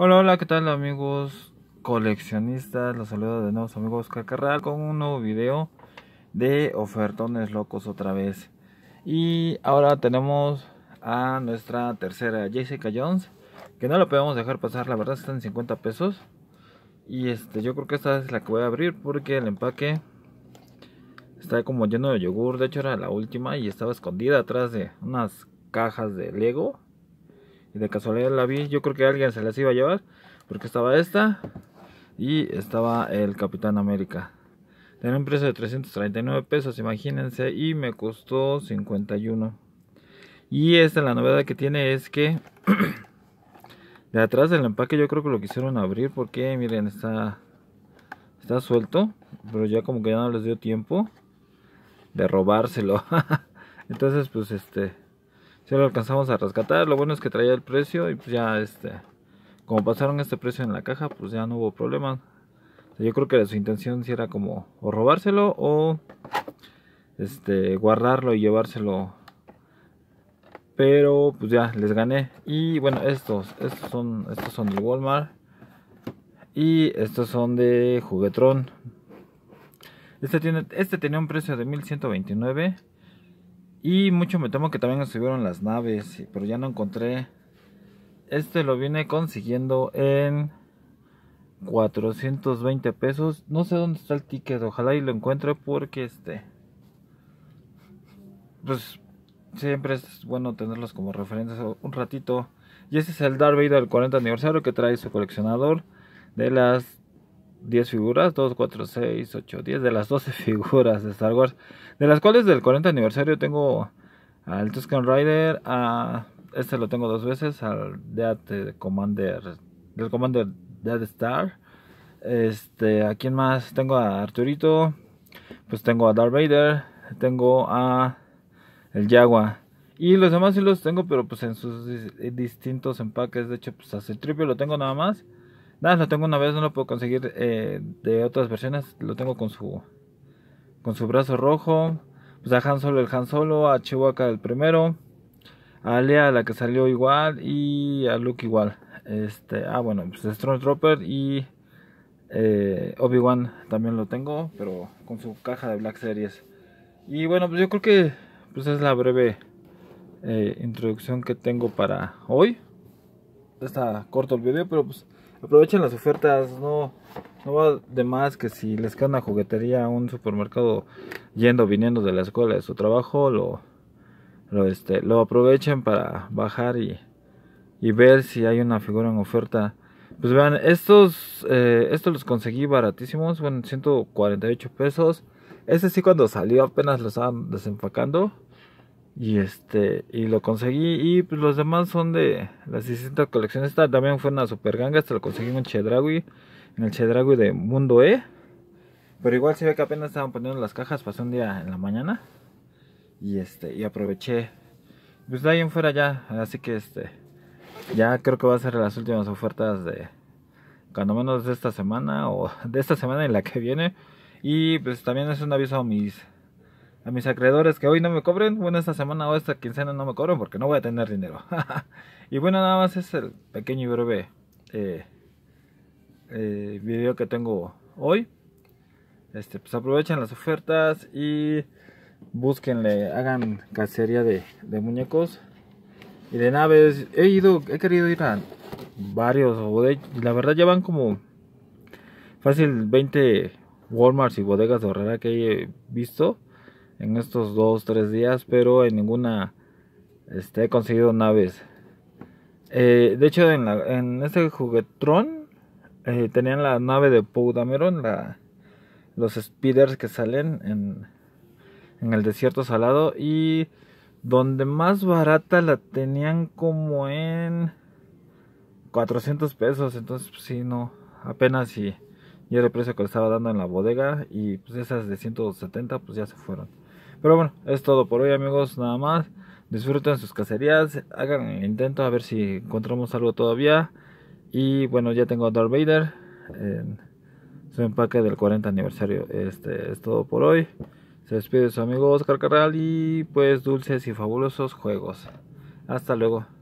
Hola, hola, ¿qué tal amigos coleccionistas? Los saludo de nuevo amigos amigo con un nuevo video de ofertones locos otra vez. Y ahora tenemos a nuestra tercera Jessica Jones, que no la podemos dejar pasar, la verdad está en 50 pesos. Y este, yo creo que esta es la que voy a abrir porque el empaque está como lleno de yogur, de hecho era la última y estaba escondida atrás de unas cajas de Lego y de casualidad la vi, yo creo que alguien se las iba a llevar. Porque estaba esta y estaba el Capitán América. Tenía un precio de 339 pesos, imagínense. Y me costó 51. Y esta la novedad que tiene es que de atrás del empaque yo creo que lo quisieron abrir porque miren está está suelto, pero ya como que ya no les dio tiempo de robárselo. Entonces pues este si lo alcanzamos a rescatar, lo bueno es que traía el precio y pues ya este, como pasaron este precio en la caja, pues ya no hubo problema. Yo creo que su intención si era como o robárselo o este guardarlo y llevárselo. Pero pues ya les gané. Y bueno, estos, estos son estos son de Walmart y estos son de Juguetrón. Este tiene este tenía un precio de 1129 y mucho me temo que también estuvieron las naves, pero ya no encontré. Este lo vine consiguiendo en 420 pesos. No sé dónde está el ticket, ojalá y lo encuentre porque este... Pues siempre es bueno tenerlos como referencias un ratito. Y este es el Darth Vader del 40 aniversario que trae su coleccionador de las 10 figuras, 2, 4, 6, 8, 10 de las 12 figuras de Star Wars, de las cuales del 40 aniversario tengo al Tusken Rider, a este lo tengo dos veces, al Death Commander, del Commander Death Star. Este, ¿a quien más? Tengo a Arturito, pues tengo a Darth Vader, tengo a el Jaguar. Y los demás sí los tengo, pero pues en sus distintos empaques. De hecho, pues hace el triple lo tengo nada más. Nada, lo tengo una vez, no lo puedo conseguir eh, de otras versiones. Lo tengo con su con su brazo rojo. Pues a Han Solo el Han Solo, a Chewbacca el primero, a Lea la que salió igual y a Luke igual. Este, ah bueno, pues Stormtrooper y eh, Obi-Wan también lo tengo, pero con su caja de Black Series. Y bueno, pues yo creo que pues es la breve eh, introducción que tengo para hoy. Está corto el video, pero pues aprovechen las ofertas, no, no va de más que si les queda una juguetería a un supermercado yendo, viniendo de la escuela, de su trabajo, lo, lo, este, lo aprovechen para bajar y, y ver si hay una figura en oferta. Pues vean, estos, eh, estos los conseguí baratísimos, bueno, 148 pesos. Este sí cuando salió apenas lo estaban desenfacando. Y este, y lo conseguí. Y pues los demás son de las distintas colecciones. Esta también fue una super ganga. Esta lo conseguí en el Chedragui. En el Chedragui de Mundo E. Pero igual se ve que apenas estaban poniendo las cajas. Pasé un día en la mañana. Y este, y aproveché. Pues de ahí fuera ya. Así que este. Ya creo que va a ser las últimas ofertas de. Cuando menos de esta semana. O de esta semana y la que viene. Y pues también es un aviso a mis a mis acreedores que hoy no me cobren, bueno, esta semana o esta quincena no me cobren porque no voy a tener dinero. y bueno, nada más es el pequeño y breve eh, eh, video que tengo hoy. Este, pues aprovechen las ofertas y búsquenle, hagan cacería de, muñecos y de naves. He ido, he querido ir a varios, la verdad ya van como fácil 20 Walmart y bodegas de horrera que he visto en estos dos, tres días, pero en ninguna este, he conseguido naves. Eh, de hecho, en, la, en este juguetrón eh, tenían la nave de Poudameron, la, los speeders que salen en, en el desierto salado. Y donde más barata la tenían como en 400 pesos. Entonces, si pues, sí, no, apenas si. Y, era el precio que le estaba dando en la bodega. Y pues esas de 170, pues ya se fueron. Pero bueno, es todo por hoy amigos, nada más. Disfruten sus cacerías, hagan el intento a ver si encontramos algo todavía. Y bueno, ya tengo a Darth Vader en su empaque del 40 aniversario. Este es todo por hoy. Se despide su amigo Oscar Carral y pues dulces y fabulosos juegos. Hasta luego.